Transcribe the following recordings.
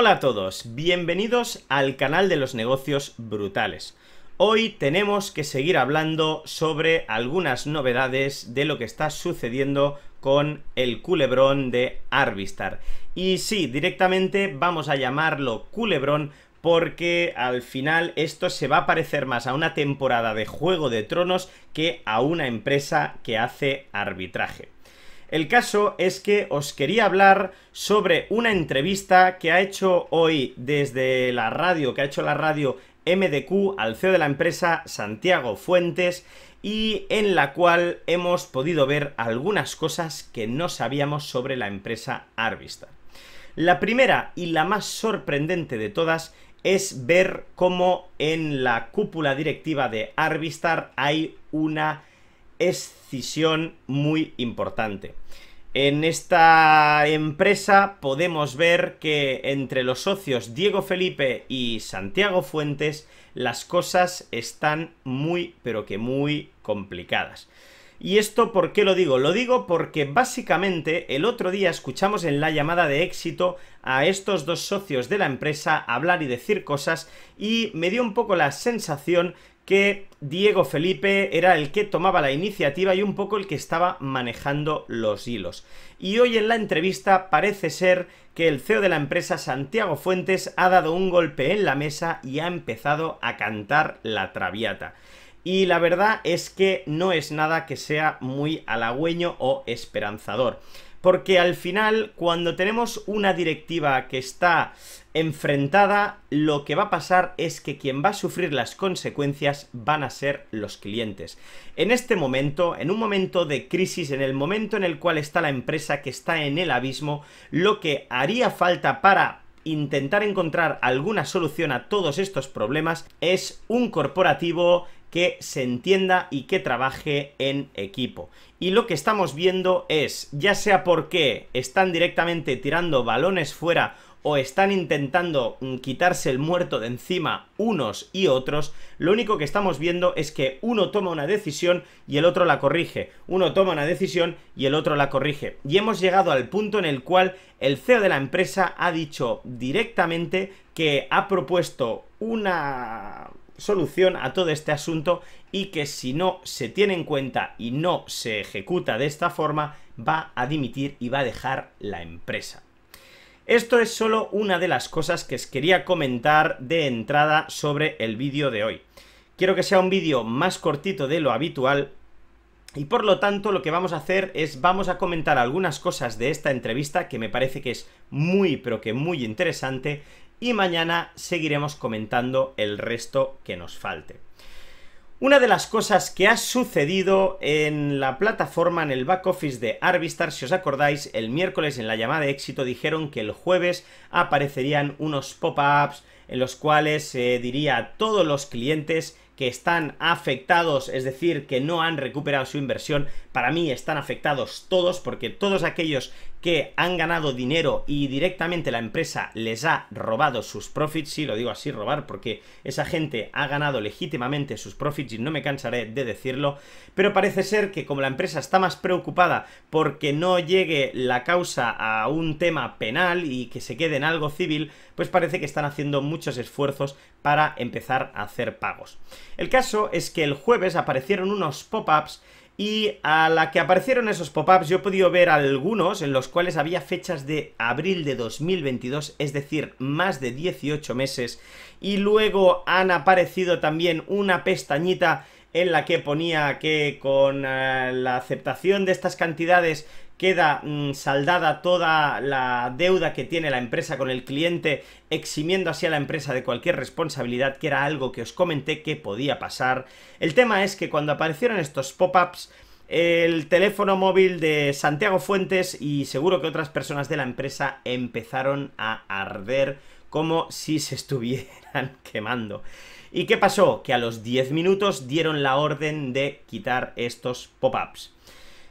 Hola a todos, bienvenidos al canal de los negocios brutales. Hoy tenemos que seguir hablando sobre algunas novedades de lo que está sucediendo con el culebrón de Arvistar. Y sí, directamente vamos a llamarlo culebrón porque al final esto se va a parecer más a una temporada de Juego de Tronos que a una empresa que hace arbitraje. El caso es que os quería hablar sobre una entrevista que ha hecho hoy desde la radio, que ha hecho la radio MDQ al CEO de la empresa Santiago Fuentes y en la cual hemos podido ver algunas cosas que no sabíamos sobre la empresa Arvistar. La primera y la más sorprendente de todas es ver cómo en la cúpula directiva de Arvistar hay una escisión muy importante. En esta empresa podemos ver que entre los socios Diego Felipe y Santiago Fuentes las cosas están muy pero que muy complicadas. ¿Y esto por qué lo digo? Lo digo porque básicamente el otro día escuchamos en la llamada de éxito a estos dos socios de la empresa hablar y decir cosas y me dio un poco la sensación que Diego Felipe era el que tomaba la iniciativa y un poco el que estaba manejando los hilos. Y hoy en la entrevista parece ser que el CEO de la empresa, Santiago Fuentes, ha dado un golpe en la mesa y ha empezado a cantar la traviata. Y la verdad es que no es nada que sea muy halagüeño o esperanzador porque al final cuando tenemos una directiva que está enfrentada, lo que va a pasar es que quien va a sufrir las consecuencias van a ser los clientes. En este momento, en un momento de crisis, en el momento en el cual está la empresa que está en el abismo, lo que haría falta para intentar encontrar alguna solución a todos estos problemas es un corporativo que se entienda y que trabaje en equipo. Y lo que estamos viendo es, ya sea porque están directamente tirando balones fuera o están intentando mm, quitarse el muerto de encima unos y otros, lo único que estamos viendo es que uno toma una decisión y el otro la corrige, uno toma una decisión y el otro la corrige. Y hemos llegado al punto en el cual el CEO de la empresa ha dicho directamente que ha propuesto una solución a todo este asunto y que si no se tiene en cuenta y no se ejecuta de esta forma, va a dimitir y va a dejar la empresa. Esto es solo una de las cosas que os quería comentar de entrada sobre el vídeo de hoy. Quiero que sea un vídeo más cortito de lo habitual y por lo tanto lo que vamos a hacer es vamos a comentar algunas cosas de esta entrevista que me parece que es muy pero que muy interesante y mañana seguiremos comentando el resto que nos falte. Una de las cosas que ha sucedido en la plataforma, en el back office de Arvistar, si os acordáis, el miércoles en la llamada de éxito dijeron que el jueves aparecerían unos pop-ups en los cuales se diría a todos los clientes que están afectados, es decir, que no han recuperado su inversión. Para mí están afectados todos porque todos aquellos que han ganado dinero y directamente la empresa les ha robado sus profits, Si lo digo así, robar, porque esa gente ha ganado legítimamente sus profits y no me cansaré de decirlo, pero parece ser que como la empresa está más preocupada porque no llegue la causa a un tema penal y que se quede en algo civil, pues parece que están haciendo muchos esfuerzos para empezar a hacer pagos. El caso es que el jueves aparecieron unos pop-ups y a la que aparecieron esos pop-ups yo he podido ver algunos en los cuales había fechas de abril de 2022, es decir, más de 18 meses, y luego han aparecido también una pestañita en la que ponía que con eh, la aceptación de estas cantidades queda mm, saldada toda la deuda que tiene la empresa con el cliente, eximiendo así a la empresa de cualquier responsabilidad, que era algo que os comenté que podía pasar. El tema es que cuando aparecieron estos pop-ups, el teléfono móvil de Santiago Fuentes y seguro que otras personas de la empresa empezaron a arder como si se estuvieran quemando. ¿Y qué pasó? Que a los 10 minutos dieron la orden de quitar estos pop-ups.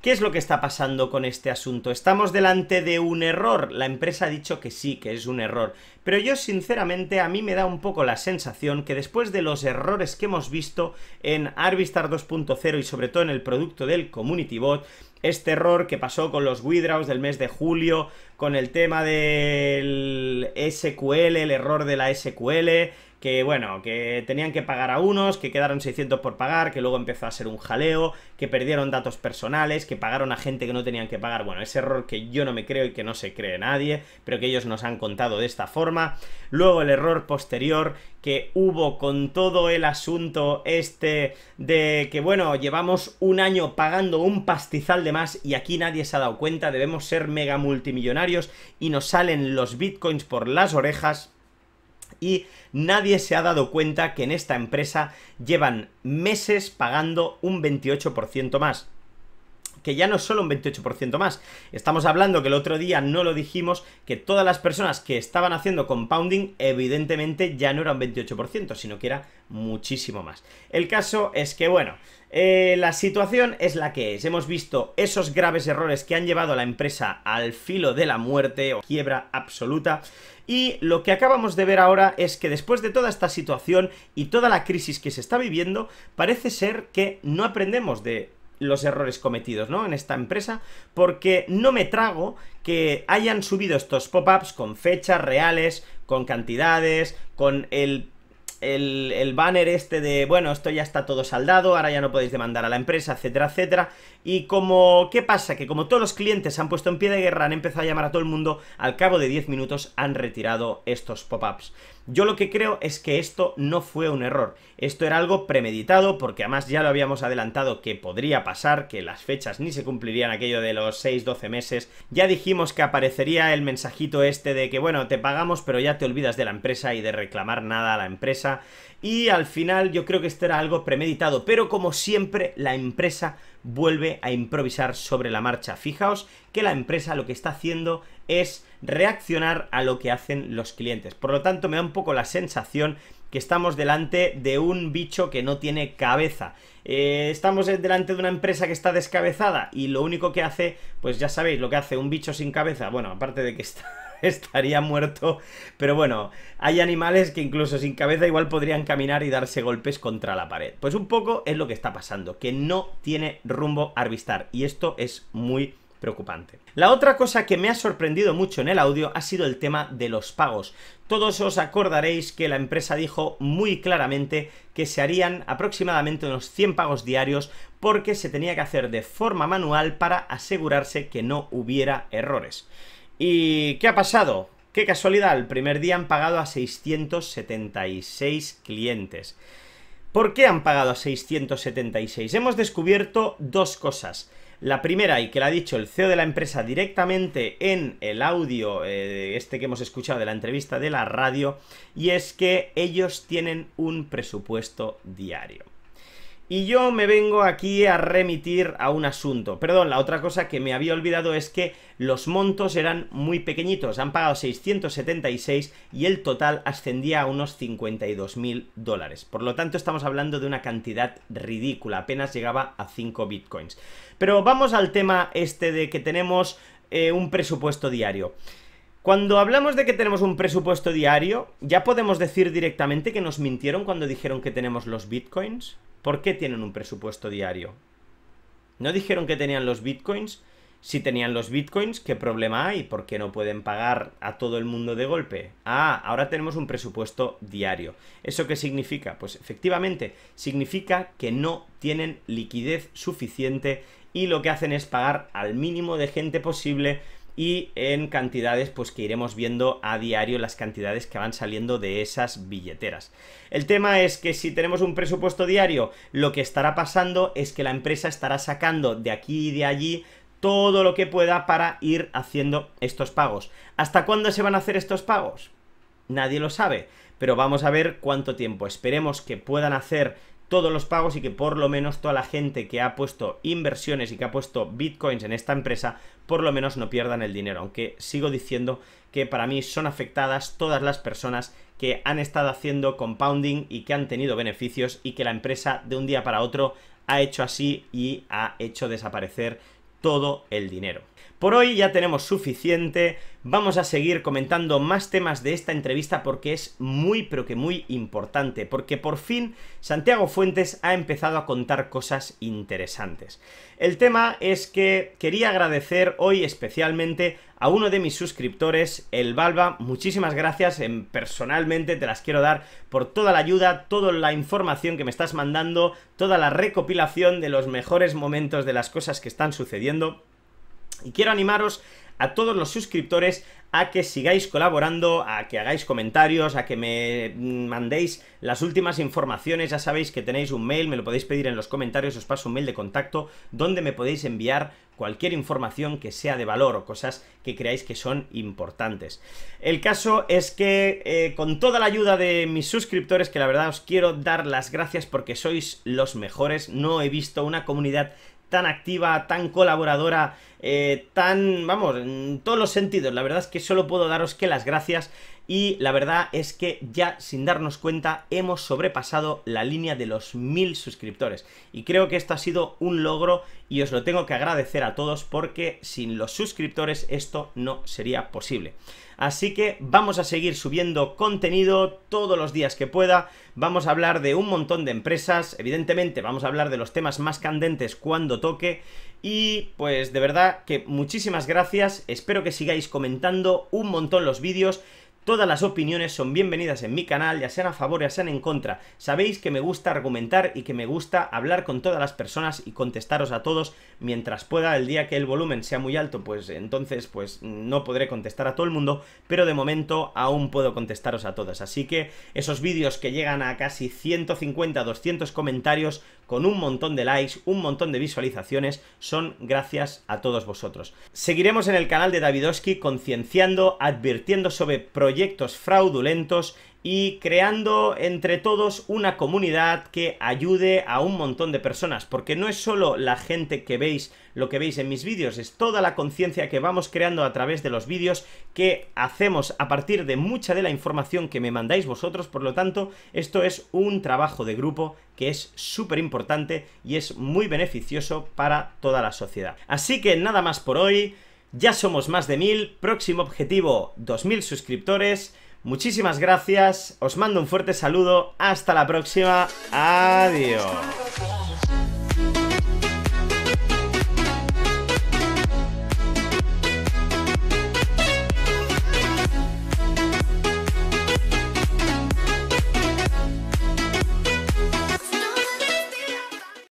¿Qué es lo que está pasando con este asunto? ¿Estamos delante de un error? La empresa ha dicho que sí, que es un error. Pero yo sinceramente a mí me da un poco la sensación que después de los errores que hemos visto en Arvistar 2.0 y sobre todo en el producto del Community Bot, este error que pasó con los withdrawals del mes de julio, con el tema del SQL, el error de la SQL, que bueno, que tenían que pagar a unos, que quedaron 600 por pagar, que luego empezó a ser un jaleo, que perdieron datos personales, que pagaron a gente que no tenían que pagar. Bueno, ese error que yo no me creo y que no se cree nadie, pero que ellos nos han contado de esta forma. Luego el error posterior que hubo con todo el asunto este de que bueno, llevamos un año pagando un pastizal de más y aquí nadie se ha dado cuenta, debemos ser mega multimillonarios y nos salen los bitcoins por las orejas y nadie se ha dado cuenta que en esta empresa llevan meses pagando un 28% más que ya no es solo un 28% más. Estamos hablando que el otro día no lo dijimos, que todas las personas que estaban haciendo compounding evidentemente ya no era un 28%, sino que era muchísimo más. El caso es que, bueno, eh, la situación es la que es. Hemos visto esos graves errores que han llevado a la empresa al filo de la muerte o quiebra absoluta. Y lo que acabamos de ver ahora es que después de toda esta situación y toda la crisis que se está viviendo, parece ser que no aprendemos de los errores cometidos, ¿no? En esta empresa, porque no me trago que hayan subido estos pop-ups con fechas reales, con cantidades, con el el, el, banner este de, bueno, esto ya está todo saldado, ahora ya no podéis demandar a la empresa, etcétera, etcétera. Y como, ¿qué pasa? Que como todos los clientes se han puesto en pie de guerra, han empezado a llamar a todo el mundo, al cabo de 10 minutos han retirado estos pop-ups. Yo lo que creo es que esto no fue un error, esto era algo premeditado porque además ya lo habíamos adelantado que podría pasar, que las fechas ni se cumplirían aquello de los 6-12 meses, ya dijimos que aparecería el mensajito este de que bueno, te pagamos pero ya te olvidas de la empresa y de reclamar nada a la empresa y al final yo creo que esto era algo premeditado, pero como siempre la empresa vuelve a improvisar sobre la marcha. Fijaos que la empresa lo que está haciendo es reaccionar a lo que hacen los clientes. Por lo tanto, me da un poco la sensación que estamos delante de un bicho que no tiene cabeza. Eh, estamos delante de una empresa que está descabezada y lo único que hace, pues ya sabéis lo que hace un bicho sin cabeza. Bueno, aparte de que está estaría muerto. Pero bueno, hay animales que incluso sin cabeza igual podrían caminar y darse golpes contra la pared. Pues un poco es lo que está pasando, que no tiene rumbo a Arvistar. Y esto es muy preocupante. La otra cosa que me ha sorprendido mucho en el audio ha sido el tema de los pagos. Todos os acordaréis que la empresa dijo muy claramente que se harían aproximadamente unos 100 pagos diarios porque se tenía que hacer de forma manual para asegurarse que no hubiera errores. ¿Y qué ha pasado? ¡Qué casualidad! El primer día han pagado a 676 clientes. ¿Por qué han pagado a 676? Hemos descubierto dos cosas. La primera, y que la ha dicho el CEO de la empresa directamente en el audio, eh, este que hemos escuchado de la entrevista de la radio, y es que ellos tienen un presupuesto diario. Y yo me vengo aquí a remitir a un asunto. Perdón, la otra cosa que me había olvidado es que los montos eran muy pequeñitos. Han pagado 676 y el total ascendía a unos 52.000 dólares. Por lo tanto, estamos hablando de una cantidad ridícula. Apenas llegaba a 5 bitcoins. Pero vamos al tema este de que tenemos eh, un presupuesto diario. Cuando hablamos de que tenemos un presupuesto diario, ¿ya podemos decir directamente que nos mintieron cuando dijeron que tenemos los bitcoins? ¿Por qué tienen un presupuesto diario? ¿No dijeron que tenían los bitcoins? Si tenían los bitcoins, ¿qué problema hay? ¿Por qué no pueden pagar a todo el mundo de golpe? Ah, ahora tenemos un presupuesto diario. ¿Eso qué significa? Pues efectivamente, significa que no tienen liquidez suficiente y lo que hacen es pagar al mínimo de gente posible y en cantidades pues que iremos viendo a diario las cantidades que van saliendo de esas billeteras. El tema es que si tenemos un presupuesto diario, lo que estará pasando es que la empresa estará sacando de aquí y de allí todo lo que pueda para ir haciendo estos pagos. ¿Hasta cuándo se van a hacer estos pagos? Nadie lo sabe, pero vamos a ver cuánto tiempo. Esperemos que puedan hacer todos los pagos y que por lo menos toda la gente que ha puesto inversiones y que ha puesto bitcoins en esta empresa, por lo menos no pierdan el dinero. Aunque sigo diciendo que para mí son afectadas todas las personas que han estado haciendo compounding y que han tenido beneficios y que la empresa de un día para otro ha hecho así y ha hecho desaparecer todo el dinero. Por hoy ya tenemos suficiente, vamos a seguir comentando más temas de esta entrevista porque es muy pero que muy importante, porque por fin Santiago Fuentes ha empezado a contar cosas interesantes. El tema es que quería agradecer hoy especialmente a uno de mis suscriptores, el Balba. Muchísimas gracias, em, personalmente te las quiero dar por toda la ayuda, toda la información que me estás mandando, toda la recopilación de los mejores momentos de las cosas que están sucediendo. Y quiero animaros a todos los suscriptores a que sigáis colaborando, a que hagáis comentarios, a que me mm, mandéis las últimas informaciones, ya sabéis que tenéis un mail, me lo podéis pedir en los comentarios, os paso un mail de contacto donde me podéis enviar cualquier información que sea de valor o cosas que creáis que son importantes. El caso es que eh, con toda la ayuda de mis suscriptores, que la verdad os quiero dar las gracias porque sois los mejores, no he visto una comunidad tan activa, tan colaboradora, eh, tan, vamos, en todos los sentidos. La verdad es que solo puedo daros que las gracias y la verdad es que ya sin darnos cuenta hemos sobrepasado la línea de los mil suscriptores. Y creo que esto ha sido un logro y os lo tengo que agradecer a todos porque sin los suscriptores esto no sería posible. Así que vamos a seguir subiendo contenido todos los días que pueda. Vamos a hablar de un montón de empresas. Evidentemente, vamos a hablar de los temas más candentes cuando toque. Y pues de verdad que muchísimas gracias. Espero que sigáis comentando un montón los vídeos. Todas las opiniones son bienvenidas en mi canal, ya sean a favor, ya sean en contra. Sabéis que me gusta argumentar y que me gusta hablar con todas las personas y contestaros a todos mientras pueda. El día que el volumen sea muy alto, pues entonces pues no podré contestar a todo el mundo, pero de momento aún puedo contestaros a todas. Así que esos vídeos que llegan a casi 150, 200 comentarios con un montón de likes, un montón de visualizaciones, son gracias a todos vosotros. Seguiremos en el canal de Davidoski concienciando, advirtiendo sobre proyectos fraudulentos y creando entre todos una comunidad que ayude a un montón de personas, porque no es solo la gente que veis lo que veis en mis vídeos, es toda la conciencia que vamos creando a través de los vídeos que hacemos a partir de mucha de la información que me mandáis vosotros, por lo tanto, esto es un trabajo de grupo que es súper importante y es muy beneficioso para toda la sociedad. Así que nada más por hoy. Ya somos más de mil, próximo objetivo 2000 suscriptores. Muchísimas gracias, os mando un fuerte saludo, hasta la próxima, adiós.